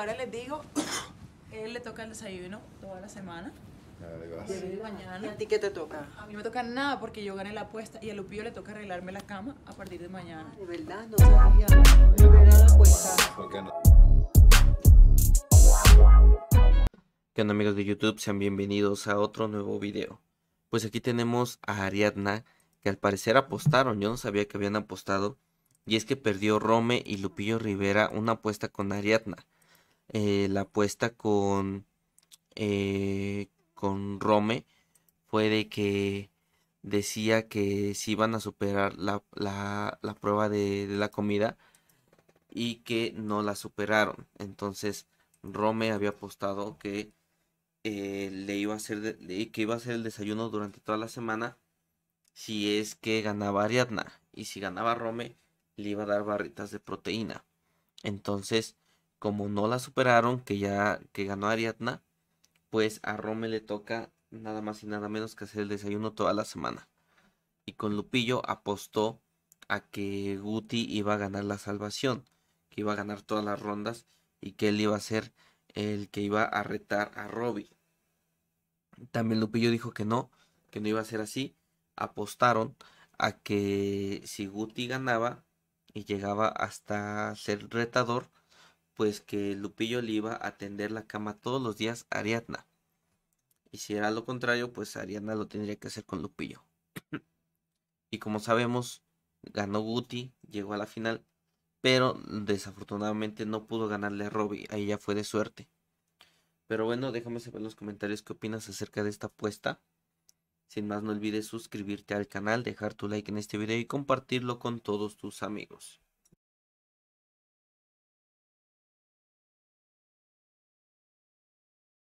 ahora les digo, él le toca el desayuno toda la semana. Mañana. ¿Y a ti qué te toca? A mí me toca nada porque yo gané la apuesta y a Lupillo le toca arreglarme la cama a partir de mañana. De verdad, no sabía. la apuesta. Ah, ¿Qué onda amigos de YouTube? Sean bienvenidos a otro nuevo video. Pues aquí tenemos a Ariadna, que al parecer apostaron, yo no sabía que habían apostado, y es que perdió Rome y Lupillo Rivera una apuesta con Ariadna. Eh, la apuesta con, eh, con Rome fue de que decía que si iban a superar la, prueba de, la comida y que no la superaron. Entonces Rome había apostado que eh, le iba a hacer que iba a hacer el desayuno durante toda la semana si es que ganaba Ariadna y si ganaba Rome le iba a dar barritas de proteína. Entonces como no la superaron, que ya que ganó Ariadna, pues a Rome le toca nada más y nada menos que hacer el desayuno toda la semana. Y con Lupillo apostó a que Guti iba a ganar la salvación, que iba a ganar todas las rondas y que él iba a ser el que iba a retar a Robbie. También Lupillo dijo que no, que no iba a ser así. Apostaron a que si Guti ganaba y llegaba hasta ser retador, pues que Lupillo le iba a atender la cama todos los días a Ariadna. Y si era lo contrario, pues Ariadna lo tendría que hacer con Lupillo. y como sabemos, ganó Guti, llegó a la final, pero desafortunadamente no pudo ganarle a Robbie, ahí ya fue de suerte. Pero bueno, déjame saber en los comentarios qué opinas acerca de esta apuesta. Sin más, no olvides suscribirte al canal, dejar tu like en este video y compartirlo con todos tus amigos.